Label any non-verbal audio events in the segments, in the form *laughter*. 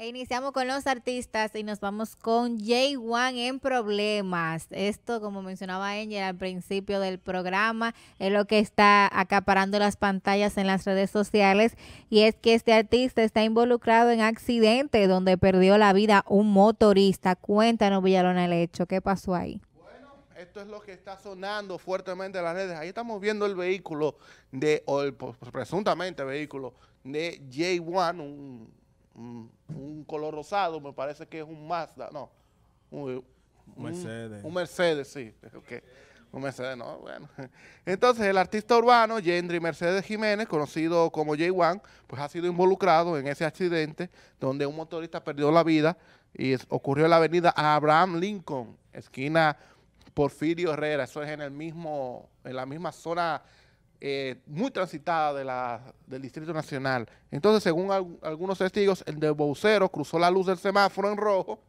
E iniciamos con los artistas y nos vamos con Jay Wan en problemas. Esto, como mencionaba Angel al principio del programa, es lo que está acaparando las pantallas en las redes sociales. Y es que este artista está involucrado en accidente donde perdió la vida un motorista. Cuéntanos, Villalona, el hecho. ¿Qué pasó ahí? Bueno, esto es lo que está sonando fuertemente en las redes. Ahí estamos viendo el vehículo de, o pues, presuntamente vehículo de j Wan. un Mm, un, color rosado, me parece que es un Mazda, no, un, Mercedes. Un Mercedes, sí. Okay. Un Mercedes, no, bueno. *laughs* Entonces, el artista urbano Yendry Mercedes Jiménez, conocido como J1, pues ha sido involucrado en ese accidente donde un motorista perdió la vida y ocurrió en la avenida Abraham Lincoln, esquina Porfirio Herrera. Eso es en el mismo, en la misma zona eh, muy transitada de del Distrito Nacional. Entonces, según algunos testigos, el busero cruzó la luz del semáforo en rojo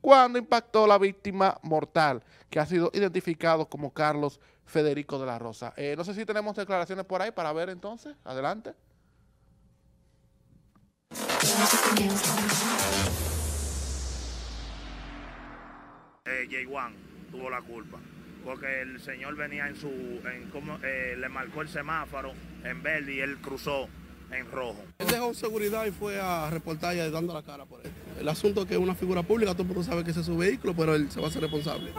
cuando impactó la víctima mortal, que ha sido identificado como Carlos Federico de la Rosa. Eh, no sé si tenemos declaraciones por ahí para ver entonces. Adelante. Eh, J. tuvo la culpa porque el señor venía en su, en cómo, eh, le marcó el semáforo en verde y él cruzó en rojo. Él dejó seguridad y fue a reportar y dando la cara por él. El asunto es que es una figura pública, todo el mundo sabe que ese es su vehículo, pero él se va a hacer responsable.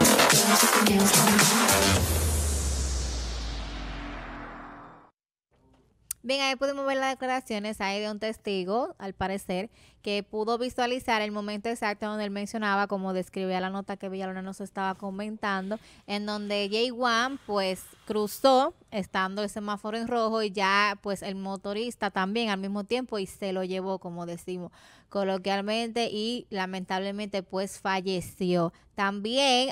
Bien, ahí pudimos ver las declaraciones ahí de un testigo, al parecer, que pudo visualizar el momento exacto donde él mencionaba, como describía la nota que Villalona nos estaba comentando, en donde Jay Wan pues cruzó estando el semáforo en rojo y ya pues el motorista también al mismo tiempo y se lo llevó, como decimos coloquialmente, y lamentablemente pues falleció. También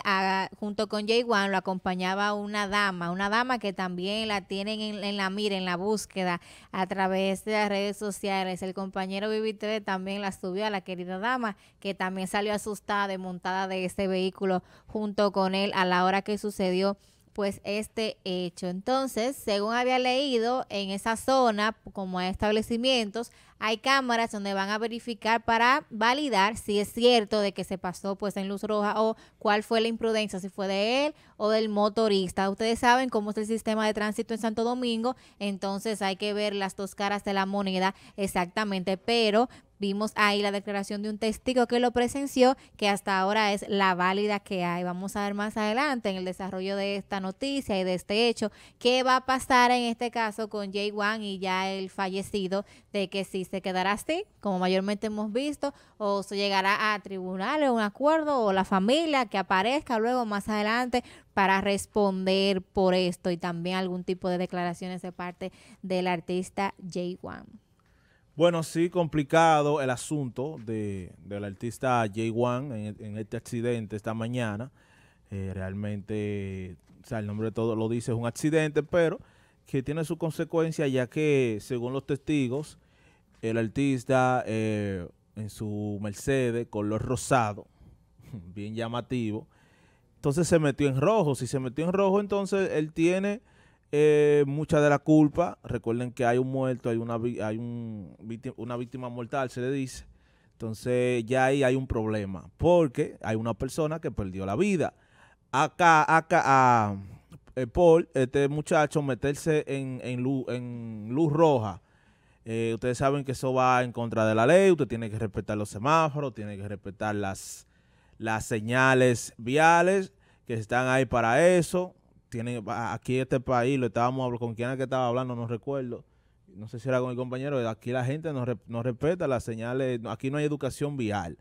junto con Jay Wan lo acompañaba una dama, una dama que también la tienen en, la mira, en la búsqueda a través de las redes sociales. El compañero Vivitv también la subió a la querida dama, que también salió asustada de montada de este vehículo junto con él a la hora que sucedió pues este hecho. Entonces, según había leído, en esa zona, como hay establecimientos, hay cámaras donde van a verificar para validar si es cierto de que se pasó pues en luz roja o cuál fue la imprudencia, si fue de él o del motorista. Ustedes saben cómo es el sistema de tránsito en Santo Domingo, entonces hay que ver las dos caras de la moneda exactamente, pero Vimos ahí la declaración de un testigo que lo presenció, que hasta ahora es la válida que hay. Vamos a ver más adelante en el desarrollo de esta noticia y de este hecho qué va a pasar en este caso con Jay Wan y ya el fallecido, de que si se quedará así, como mayormente hemos visto, o se llegará a tribunales, un acuerdo, o la familia que aparezca luego más adelante para responder por esto y también algún tipo de declaraciones de parte del artista Jay Wan. Bueno, sí, complicado el asunto de, del artista Jay Wan en, este accidente esta mañana. Eh, realmente, o sea, el nombre de todo lo dice, es un accidente, pero que tiene sus consecuencias ya que, según los testigos, el artista eh, en su Mercedes, color rosado, *laughs* bien llamativo, entonces se metió en rojo. Si se metió en rojo, entonces él tiene eh, mucha de la culpa. Recuerden que hay un muerto, hay una, hay víctima, una víctima mortal, se le dice. Entonces ya ahí hay un problema, porque hay una persona que perdió la vida. Acá, acá, a eh, Paul, este muchacho, meterse en, luz, en luz roja. Eh, ustedes saben que eso va en contra de la ley, usted tiene que respetar los semáforos, tiene que respetar las señales viales que están ahí para eso tiene, aquí este país, lo estábamos hablando, con quién era que estaba hablando, no recuerdo, no sé si era con el compañero, eh, aquí la gente no, respeta las señales, aquí no hay educación vial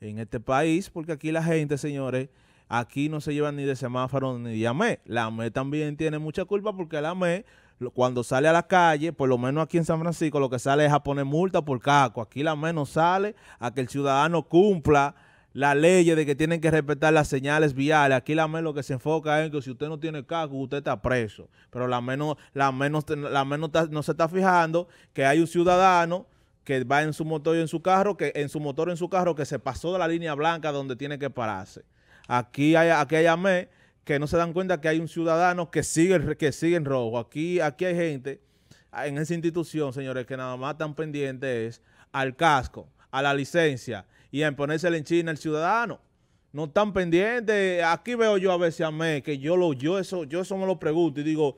en este país, porque aquí la gente, señores, aquí no se llevan ni de semáforo ni de AME. La AME también tiene mucha culpa porque la AME, cuando sale a la calle, por lo menos aquí en San Francisco, lo que sale es a poner multa por caco. Aquí la AME no sale a que el ciudadano cumpla la ley de que tienen que respetar las señales viales. Aquí la menos lo que se enfoca es que si usted no tiene casco, usted está preso. Pero la menos, la menos, la menos no se está fijando que hay un ciudadano que va en su motor y en su carro, que en su motor o en su carro, que se pasó de la línea blanca donde tiene que pararse. Aquí hay, aquí hay que no se dan cuenta que hay un ciudadano que sigue, que sigue en rojo. Aquí, aquí hay gente ah, en esa institución, señores, que nada más tan pendiente es al casco, a la licencia y en imponérsela en China al ciudadano. No están pendientes. Aquí veo yo a veces a mí que yo lo, yo eso, yo eso me lo pregunto y digo,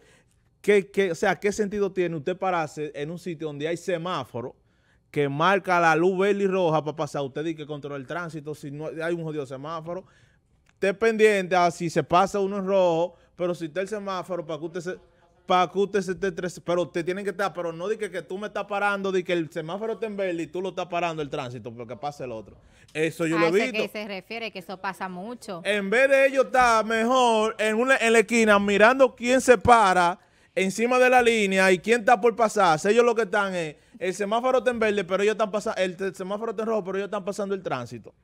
¿qué, o sea, ¿qué sentido tiene usted pararse en un sitio donde hay semáforo que marca la luz verde y roja para pasar usted y que controla el tránsito si no hay un jodido semáforo? Esté pendiente a si se pasa uno en rojo, pero si está el semáforo para que usted se para que usted se pero usted tienen que estar, pero no de que, que, tú me estás parando, de que el semáforo está en verde y tú lo estás parando el tránsito, porque pasa el otro. Eso yo lo he visto. que se refiere, que eso pasa mucho. En vez de ellos estar mejor en, una, la esquina mirando quién se para encima de la línea y quién está por pasar. ellos lo que están es, el semáforo está en verde, pero ellos están pasando, el semáforo está en rojo, pero ellos están pasando el tránsito.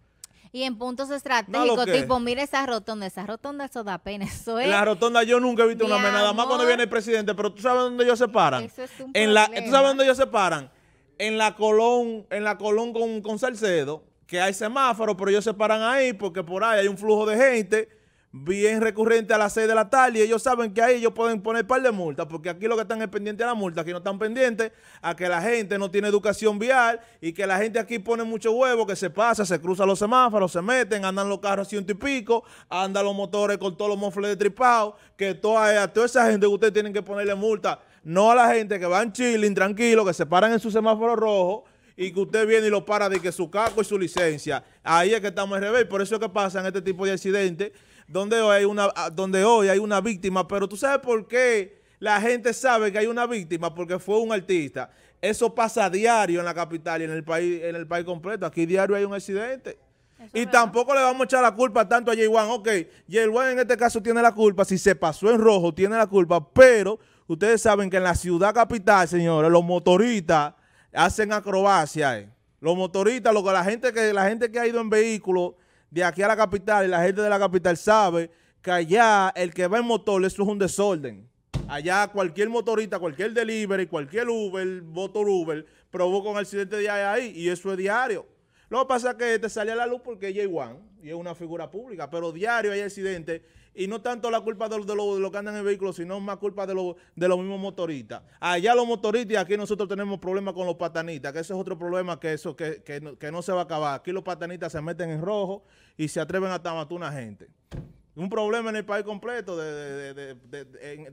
Y en puntos estratégicos, tipo, mire esa rotonda, esa rotonda, eso da pena. Eso es. La rotonda yo nunca he visto una menada más cuando viene el presidente, pero tú sabes dónde ellos se paran. en la, tú sabes dónde ellos se paran. En la Colón, en la Colón con, Salcedo, que hay semáforo, pero ellos se paran ahí porque por ahí hay un flujo de gente bien recurrente a las 6 de la tarde y ellos saben que ahí ellos pueden poner un par de multas, porque aquí lo que están es pendiente a la multa, aquí no están pendientes a que la gente no tiene educación vial y que la gente aquí pone mucho huevo, que se pasa, se cruza los semáforos, se meten, andan los carros ciento y pico, andan los motores con todos los mofles de tripado, que toda, toda esa gente que ustedes tienen que ponerle multa, no a la gente que va en chilling, tranquilo, que se paran en su semáforo rojo, y que usted viene y lo para de que su cargo y su licencia. Ahí es que estamos en revés. Por eso es que pasan este tipo de accidentes donde hoy hay una, ah, donde hoy hay una víctima, pero tú sabes por qué la gente sabe que hay una víctima, porque fue un artista. Eso pasa diario en la capital y en el país, en el país completo. Aquí diario hay un accidente. y tampoco le vamos a echar la culpa tanto a Jay Wan. Ok, Jay Wan en este caso tiene la culpa. Si se pasó en rojo, tiene la culpa. Pero ustedes saben que en la ciudad capital, señores, los motoristas hacen acrobacias. Eh. Los motoristas, lo que la gente que la gente que ha ido en vehículo de aquí a la capital y la gente de la capital sabe que allá el que va en motor, eso es un desorden. Allá cualquier motorista, cualquier delivery, cualquier Uber, motor Uber, provoca un accidente de ahí y eso es diario. Lo que pasa es que te sale a la luz porque es J1 y es una figura pública, pero diario hay accidentes y no tanto la culpa de, los lo, que andan en el vehículo, sino más culpa de, los mismos motoristas. Allá los motoristas y aquí nosotros tenemos problemas con los patanitas, que ese es otro problema que, eso, que, no, se va a acabar. Aquí los patanitas se meten en rojo y se atreven a matar una gente un problema en el país completo de,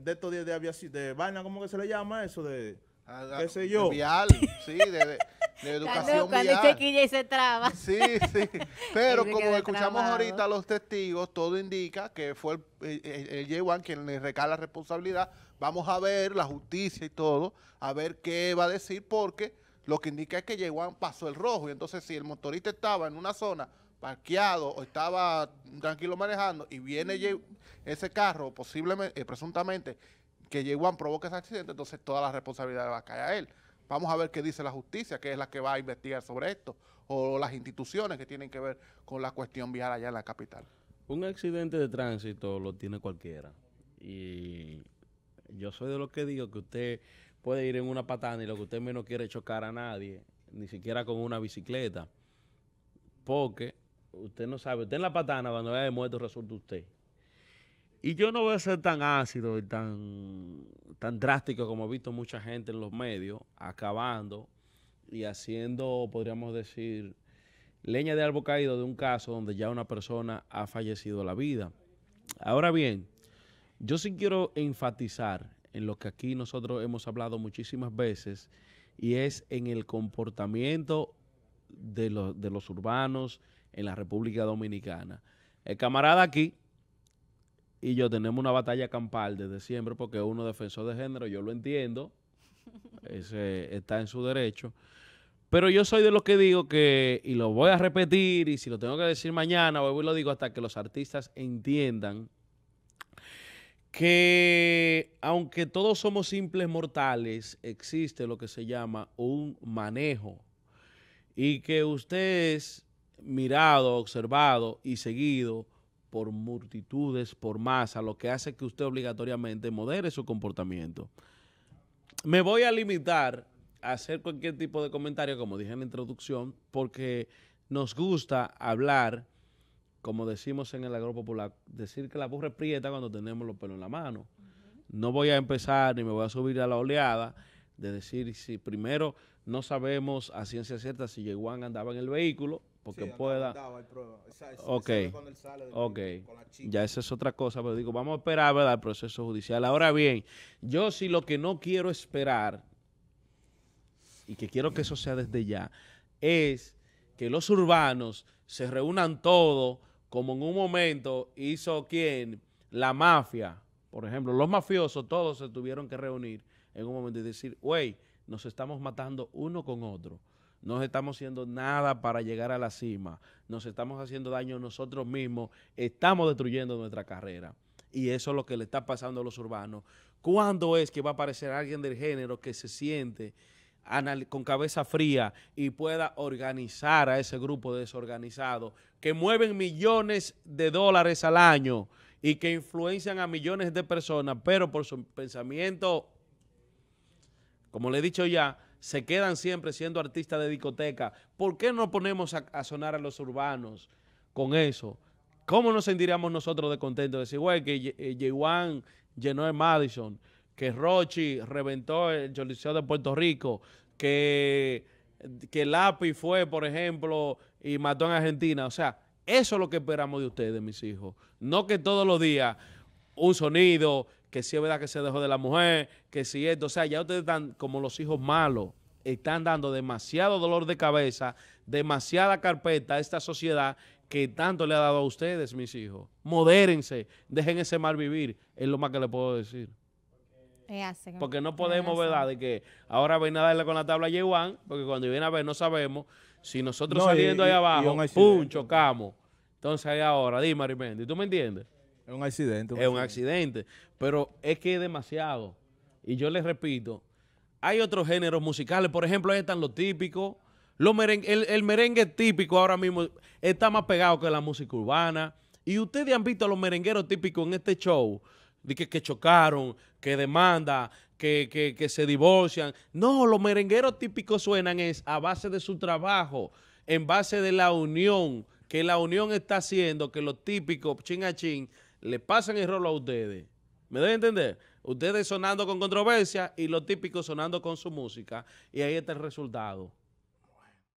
estos días de de vaina, ¿cómo que se le llama eso? De, ah, ¿Qué ah, sé yo? Vial, sí, de, de educación Sí, sí. *laughs* Pero como escuchamos ahorita los testigos, todo indica que fue el, el, quien le recala responsabilidad. Vamos a ver la justicia y todo, a ver qué va a decir, porque lo que indica es que Wan pasó el rojo. Y entonces, si el motorista estaba en una zona parqueado o estaba tranquilo manejando y viene mm. ese carro, posiblemente, eh, presuntamente, que Wan provoca ese accidente, entonces toda la responsabilidad va a caer a él. Vamos a ver qué dice la justicia, que es la que va a investigar sobre esto, o las instituciones que tienen que ver con la cuestión vial allá en la capital. Un accidente de tránsito lo tiene cualquiera. Y yo soy de los que digo que usted puede ir en una patana y lo que usted menos quiere es chocar a nadie, ni siquiera con una bicicleta. Porque usted no sabe, usted en la patana cuando le muertos, muerto resulta usted. Y yo no voy a ser tan ácido y tan, tan drástico como he visto mucha gente en los medios, acabando y haciendo, podríamos decir, leña de árbol caído de un caso donde ya una persona ha fallecido la vida. Ahora bien, yo sí quiero enfatizar en lo que aquí nosotros hemos hablado muchísimas veces y es en el comportamiento de los urbanos en la República Dominicana. El camarada aquí, y yo tenemos una batalla campal desde siempre porque uno defensor de género, yo lo entiendo, *laughs* está en su derecho. Pero yo soy de los que digo que, y lo voy a repetir, y si lo tengo que decir mañana, hoy lo digo hasta que los artistas entiendan que aunque todos somos simples mortales, existe lo que se llama un manejo. Y que usted es mirado, observado y seguido por multitudes, por masa, lo que hace que usted obligatoriamente modere su comportamiento. Me voy a limitar a hacer cualquier tipo de comentario, como dije en la introducción, porque nos gusta hablar, como decimos en el agro popular, decir que la burra es prieta cuando tenemos los pelos en la mano. No voy a empezar ni me voy a subir a la oleada de decir si primero no sabemos a ciencia cierta si Yeguan andaba en el vehículo, porque pueda. ok, ya esa es otra cosa, pero digo, vamos a esperar ¿verdad? el proceso judicial. Ahora bien, yo sí lo que no quiero esperar, y que quiero que eso sea desde ya, es que los urbanos se reúnan todos, como en un momento hizo quien, la mafia, por ejemplo, los mafiosos, todos se tuvieron que reunir en un momento y decir, wey, nos estamos matando uno con otro no estamos haciendo nada para llegar a la cima, nos estamos haciendo daño nosotros mismos, estamos destruyendo nuestra carrera. Y eso es lo que le está pasando a los urbanos. ¿Cuándo es que va a aparecer alguien del género que se siente con cabeza fría y pueda organizar a ese grupo desorganizado que mueven millones de dólares al año y que influencian a millones de personas, pero por su pensamiento, como le he dicho ya, se quedan siempre siendo artistas de discoteca. ¿Por qué no ponemos a, sonar a los urbanos con eso? ¿Cómo nos sentiríamos nosotros de contentos? De decir, güey, que eh, J1 llenó el Madison, que Rochi reventó el Choliseo de Puerto Rico, que, que Lapi fue, por ejemplo, y mató en Argentina. O sea, eso es lo que esperamos de ustedes, mis hijos. No que todos los días un sonido, que si es verdad que se dejó de la mujer, que si es... esto. O sea, ya ustedes están como los hijos malos. Están dando demasiado dolor de cabeza, demasiada carpeta a esta sociedad que tanto le ha dado a ustedes, mis hijos. Modérense, dejen ese mal vivir, es lo más que le puedo decir. Porque no podemos, ¿verdad? De que ahora ven a darle con la tabla a Yewan, porque cuando viene a ver no sabemos si nosotros saliendo ahí abajo, ¡pum!, chocamos. Entonces ahí ahora, dime, Arimendi, ¿tú me entiendes? Es un accidente. es un accidente. Pero es que es demasiado. Y yo les repito, hay otros géneros musicales. Por ejemplo, ahí están los típicos. el, merengue típico ahora mismo está más pegado que la música urbana. Y ustedes han visto a los merengueros típicos en este show. De que, que chocaron, que demanda, que, que, que se divorcian. No, los merengueros típicos suenan es a base de su trabajo, en base de la unión, que la unión está haciendo que los típicos, chin a le pasan el rolo a ustedes. ¿Me deben entender? Ustedes sonando con controversia y lo típico sonando con su música. Y ahí está el resultado.